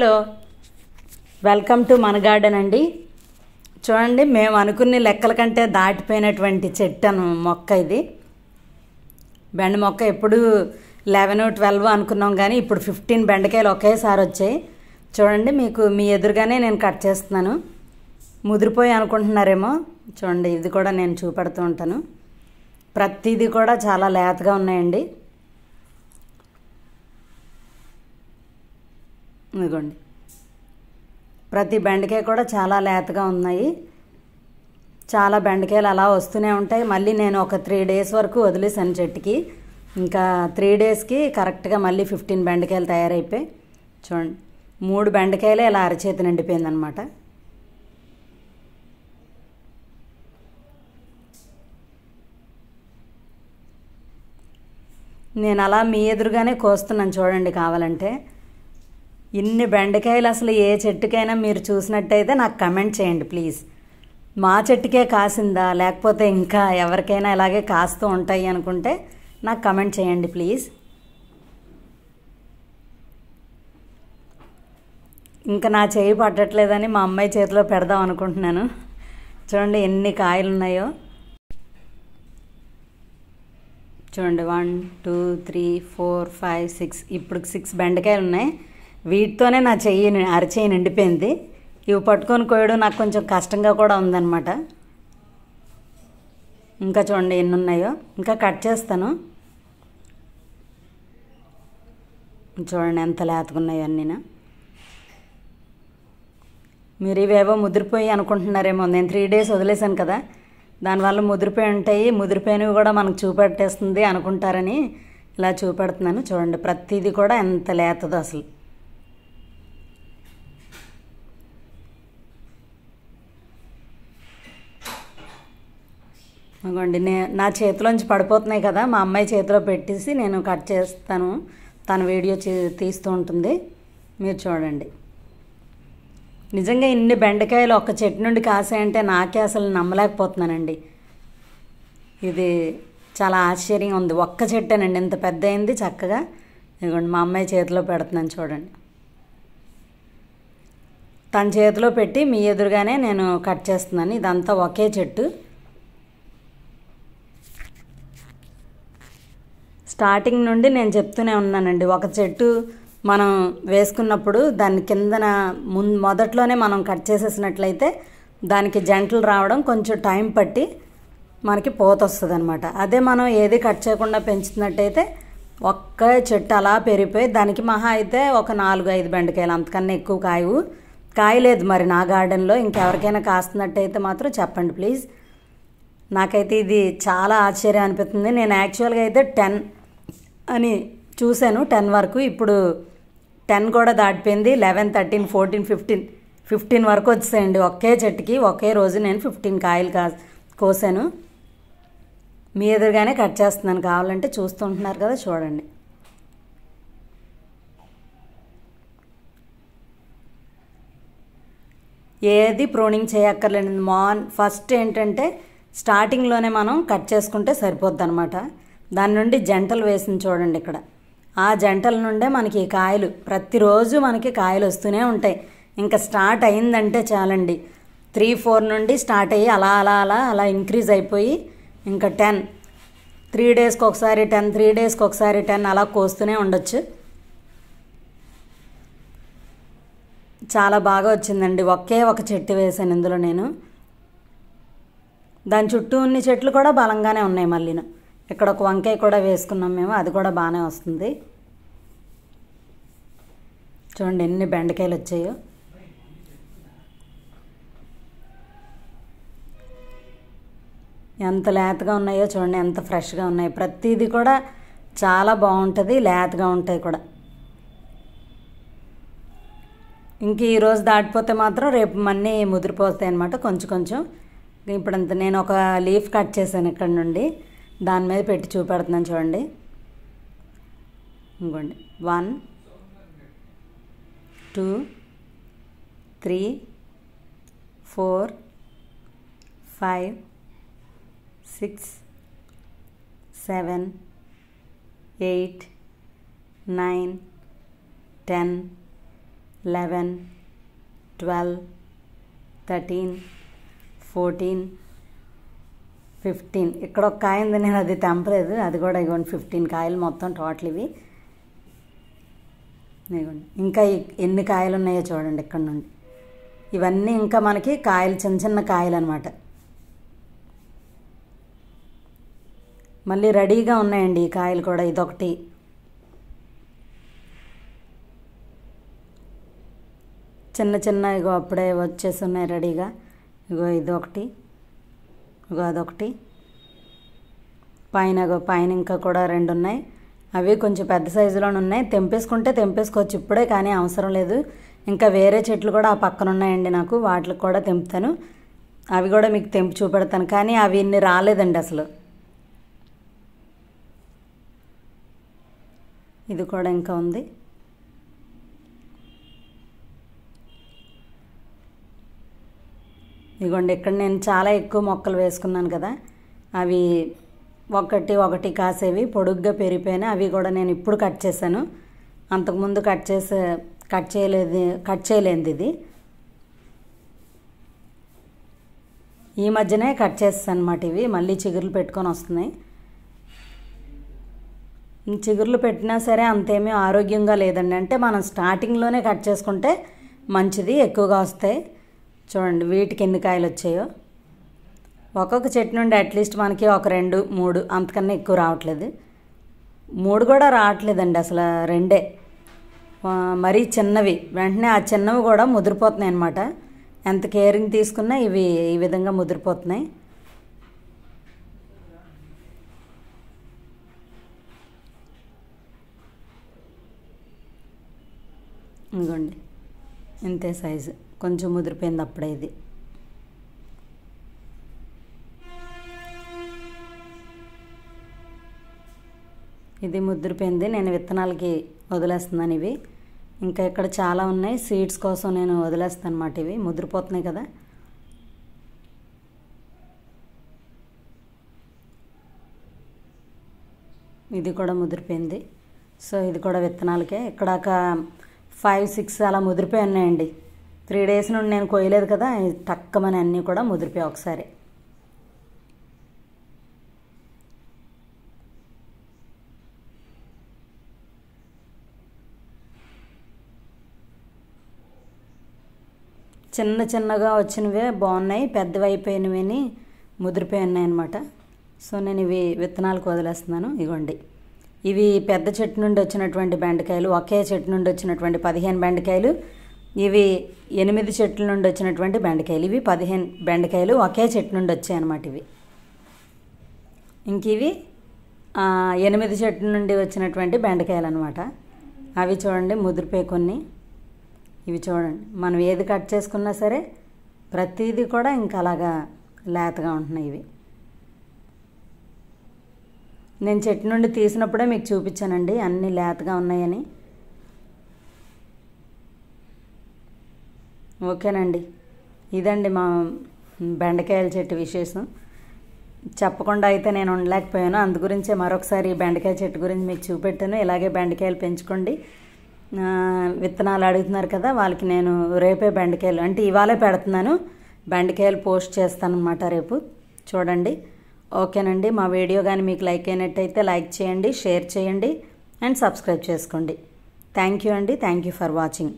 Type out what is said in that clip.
hello welcome to మన garden అండి చూడండి మేము అనుకున్న లెక్కల కంటే దాటిపోయినటువంటి చెట్టను మొక్క ఇది బెండ మొక్క ఎప్పుడు లెవెన్ ట్వెల్వ్ అనుకున్నాం కానీ ఇప్పుడు ఫిఫ్టీన్ బెండకాయలు ఒకేసారి వచ్చాయి చూడండి మీకు మీ ఎదురుగానే నేను కట్ చేస్తున్నాను ముదిరిపోయి అనుకుంటున్నారేమో చూడండి ఇది కూడా నేను చూపెడుతూ ఉంటాను ప్రతిదీ కూడా చాలా లేతగా ఉన్నాయండి ఇదిగోండి ప్రతి బెండకాయ కూడా చాలా లేతగా ఉన్నాయి చాలా బెండకాయలు అలా వస్తూనే ఉంటాయి మళ్ళీ నేను ఒక త్రీ డేస్ వరకు వదిలేసాను చెట్టుకి ఇంకా త్రీ డేస్కి కరెక్ట్గా మళ్ళీ ఫిఫ్టీన్ బెండకాయలు తయారైపోయి చూడండి మూడు బెండకాయలే ఇలా అరచేతి నిండిపోయిందనమాట నేను అలా మీ ఎదురుగానే కోస్తున్నాను చూడండి కావాలంటే ఇన్ని బెండకాయలు అసలు ఏ చెట్టుకైనా మీరు చూసినట్టయితే నాకు కమెంట్ చేయండి ప్లీజ్ మా చెట్టుకే కాసిందా లేకపోతే ఇంకా ఎవరికైనా ఇలాగే కాస్తూ ఉంటాయి అనుకుంటే నాకు కమెంట్ చేయండి ప్లీజ్ ఇంకా నా చేయి పట్టట్లేదని మా అమ్మాయి చేతిలో పెడదాం అనుకుంటున్నాను చూడండి ఎన్ని కాయలు ఉన్నాయో చూడండి one two three four five six ఇప్పుడు సిక్స్ బెండకాయలు ఉన్నాయి వీటితోనే నా చెయ్యి అరచేయి నిండిపోయింది ఇవి పట్టుకొని కోయడం నాకు కొంచెం కష్టంగా కూడా ఉందన్నమాట ఇంకా చూడండి ఎన్ని ఉన్నాయో ఇంకా కట్ చేస్తాను చూడండి ఎంత లేతకున్నాయో అన్నీ మీరు ఇవేవో ముదిరిపోయి అనుకుంటున్నారేమో నేను త్రీ డేస్ వదిలేశాను కదా దానివల్ల ముదిరిపోయి ఉంటాయి ముదిరిపోయినవి కూడా మనకు చూపెట్టేస్తుంది అనుకుంటారని ఇలా చూపెడుతున్నాను చూడండి ప్రతిదీ కూడా ఎంత లేతదో అసలు అగోండి నే నా చేతిలోంచి పడిపోతున్నాయి కదా మా అమ్మాయి చేతిలో పెట్టేసి నేను కట్ చేస్తాను తన వీడియో తీస్తూ ఉంటుంది మీరు చూడండి నిజంగా ఇన్ని బెండకాయలు ఒక్క చెట్టు నుండి కాసాయంటే నాకే అసలు నమ్మలేకపోతున్నానండి ఇది చాలా ఆశ్చర్యంగా ఉంది ఒక్క చెట్టేనండి ఇంత పెద్ద అయింది చక్కగా ఇదిగోండి మా అమ్మాయి చేతిలో పెడుతున్నాను చూడండి తన చేతిలో పెట్టి మీ ఎదురుగానే నేను కట్ చేస్తున్నాను ఇదంతా ఒకే చెట్టు స్టార్టింగ్ నుండి నేను చెప్తూనే ఉన్నానండి ఒక చెట్టు మనం వేసుకున్నప్పుడు దాని కిందన ముందు మొదట్లోనే మనం కట్ చేసేసినట్లయితే దానికి జంటలు రావడం కొంచెం టైం పట్టి మనకి పోత వస్తుంది అనమాట అదే మనం ఏది కట్ చేయకుండా పెంచుతున్నట్టయితే ఒక్క చెట్టు అలా పెరిగిపోయి దానికి మహా అయితే ఒక నాలుగు ఐదు బెండకాయలు అంతకన్నా ఎక్కువ కాయవు కాయలేదు మరి నా గార్డెన్లో ఇంకెవరికైనా కాస్తున్నట్టయితే మాత్రం చెప్పండి ప్లీజ్ నాకైతే ఇది చాలా ఆశ్చర్యం అనిపిస్తుంది నేను యాక్చువల్గా అయితే టెన్ అని చూశాను టెన్ వరకు ఇప్పుడు టెన్ కూడా దాటిపోయింది eleven thirteen fourteen fifteen fifteen వరకు వచ్చేయండి ఒకే చెట్టుకి ఒకే రోజు నేను ఫిఫ్టీన్ కాయలు కా కోసాను మీ ఎదురుగానే కట్ చేస్తున్నాను కావాలంటే చూస్తుంటున్నారు కదా చూడండి ఏది ప్రోనింగ్ చేయక్కర్లేదు మార్న్ ఫస్ట్ ఏంటంటే స్టార్టింగ్లోనే మనం కట్ చేసుకుంటే సరిపోద్ది అనమాట దాని నుండి జంటలు వేసింది చూడండి ఇక్కడ ఆ జంటల నుండే మనకి కాయలు ప్రతిరోజు మనకి కాయలు వస్తూనే ఉంటాయి ఇంకా స్టార్ట్ అయిందంటే చాలండి త్రీ ఫోర్ నుండి స్టార్ట్ అయ్యి అలా అలా అలా అలా ఇంక్రీజ్ అయిపోయి ఇంకా టెన్ త్రీ డేస్కి ఒకసారి టెన్ త్రీ డేస్కి ఒకసారి టెన్ అలా కోస్తూనే ఉండొచ్చు చాలా బాగా వచ్చిందండి ఒకే ఒక చెట్టు వేసాను ఇందులో నేను దాని చుట్టూ ఉన్న చెట్లు కూడా బలంగానే ఉన్నాయి మళ్ళీ ఇక్కడ ఒక వంకాయ కూడా వేసుకున్నాం మేము అది కూడా బాగానే వస్తుంది చూడండి ఎన్ని బెండకాయలు వచ్చాయో ఎంత లేతగా ఉన్నాయో చూడండి ఎంత ఫ్రెష్గా ఉన్నాయి ప్రతిదీ కూడా చాలా బాగుంటుంది లేతగా ఉంటాయి కూడా ఇంక ఈరోజు దాటిపోతే మాత్రం రేపు మన్నీ ముదిరిపోతాయి అనమాట కొంచెం కొంచెం ఇప్పుడంత నేను ఒక లీఫ్ కట్ చేశాను ఇక్కడ నుండి దాని మీద పెట్టి చూపెడుతున్నాను చూడండి ఇంకోండి one two three four five six seven eight nine ten eleven twelve thirteen fourteen fifteen ఇక్కడ ఒక కాయ ఉంది నేను అది తెంపలేదు అది కూడా ఇవ్వండి ఫిఫ్టీన్ కాయలు మొత్తం టోటల్ ఇవి ఇంకా ఎన్ని కాయలు ఉన్నాయో చూడండి ఇక్కడ నుండి ఇవన్నీ ఇంకా మనకి కాయలు చిన్న చిన్న కాయలు అనమాట మళ్ళీ రెడీగా ఉన్నాయండి ఈ కాయలు కూడా ఇదొకటి చిన్న చిన్న ఇగో అప్పుడే వచ్చేసి ఉన్నాయి రెడీగా ఇగో ఇదొకటి అదొకటి పైన పైన ఇంకా కూడా రెండు ఉన్నాయి అవి కొంచెం పెద్ద సైజులోనే ఉన్నాయి తెంపేసుకుంటే తెంపేసుకోవచ్చు ఇప్పుడే కానీ అవసరం లేదు ఇంకా వేరే చెట్లు కూడా ఆ పక్కన ఉన్నాయండి నాకు వాటికి కూడా తెంపుతాను అవి కూడా మీకు తెంపి చూపెడతాను కానీ అవి ఇన్ని రాలేదండి అసలు ఇది కూడా ఇంకా ఉంది ఇదిగోండి ఇక్కడ నేను చాలా ఎక్కువ మొక్కలు వేసుకున్నాను కదా అవి ఒకటి ఒకటి కాసేవి పొడుగ్గా పెరిగిపోయినా అవి కూడా నేను ఇప్పుడు కట్ చేశాను అంతకుముందు కట్ చేసే కట్ చేయలేదు కట్ చేయలేంది ఇది ఈ మధ్యనే కట్ చేస్తాను అనమాట ఇవి మళ్ళీ చిగురులు పెట్టుకొని వస్తున్నాయి చిగుర్లు పెట్టినా సరే అంతేమీ ఆరోగ్యంగా లేదండి అంటే మనం స్టార్టింగ్లోనే కట్ చేసుకుంటే మంచిది ఎక్కువగా వస్తాయి చూడండి వీటికి ఎన్ని కాయలు వచ్చాయో ఒక్కొక్క చెట్టు నుండి అట్లీస్ట్ మనకి ఒక రెండు మూడు అంతకన్నా ఎక్కువ రావట్లేదు మూడు కూడా రావట్లేదండి అసలు రెండే మరీ చిన్నవి వెంటనే ఆ చిన్నవి కూడా ముదిరిపోతున్నాయి అనమాట ఎంత కేరింగ్ తీసుకున్నా ఇవి ఈ విధంగా ముదిరిపోతున్నాయి ఇదిగోండి ఇంతే సైజు కొంచెం ముదిరిపోయింది అప్పుడే ఇది ఇది ముద్రిపోయింది నేను విత్తనాలకి వదిలేస్తున్నాను ఇవి ఇంకా ఇక్కడ చాలా ఉన్నాయి సీడ్స్ కోసం నేను వదిలేస్తాను అనమాట ఇవి ముద్రిపోతున్నాయి కదా ఇది కూడా ముదిరిపోయింది సో ఇది కూడా విత్తనాలకే ఇక్కడ ఒక ఫైవ్ సిక్స్ అలా ముదిరిపోయి ఉన్నాయండి త్రీ డేస్ నుండి నేను కోయలేదు కదా తక్కువని అన్నీ కూడా ముదిరిపోయి ఒకసారి చిన్న చిన్నగా వచ్చినవే బాగున్నాయి పెద్దవి అయిపోయినవి ముదిరిపోయి ఉన్నాయి సో నేను ఇవి విత్తనాలకు వదిలేస్తున్నాను ఇవ్వండి ఇవి పెద్ద చెట్టు నుండి వచ్చినటువంటి బెండకాయలు ఒకే చెట్టు నుండి వచ్చినటువంటి పదిహేను బెండకాయలు ఇవి ఎనిమిది చెట్ల నుండి వచ్చినటువంటి బెండకాయలు ఇవి పదిహేను బెండకాయలు ఒకే చెట్టు నుండి వచ్చాయి అన్నమాట ఇవి ఇంక ఇవి ఎనిమిది చెట్ల నుండి వచ్చినటువంటి బెండకాయలు అనమాట అవి చూడండి ముదిరిపోయి కొన్ని ఇవి చూడండి మనం ఏది కట్ చేసుకున్నా సరే ప్రతిదీ కూడా ఇంకా అలాగా లేతగా ఉంటున్నాయి ఇవి నేను చెట్టు నుండి తీసినప్పుడే మీకు చూపించానండి అన్నీ లేతగా ఉన్నాయని ఓకేనండి ఇదండి మా బెండకాయల చెట్టు విశేషం చెప్పకుండా అయితే నేను ఉండలేకపోయాను అందు గురించే మరొకసారి బెండకాయ చెట్టు గురించి మీకు చూపెట్టాను ఇలాగే బెండకాయలు పెంచుకోండి విత్తనాలు అడుగుతున్నారు కదా వాళ్ళకి నేను రేపే బెండకాయలు అంటే ఇవాళే పెడుతున్నాను బెండకాయలు పోస్ట్ చేస్తాను అనమాట రేపు చూడండి ఓకేనండి మా వీడియో కానీ మీకు లైక్ అయినట్టయితే లైక్ చేయండి షేర్ చేయండి అండ్ సబ్స్క్రైబ్ చేసుకోండి థ్యాంక్ యూ అండి థ్యాంక్ యూ ఫర్ వాచింగ్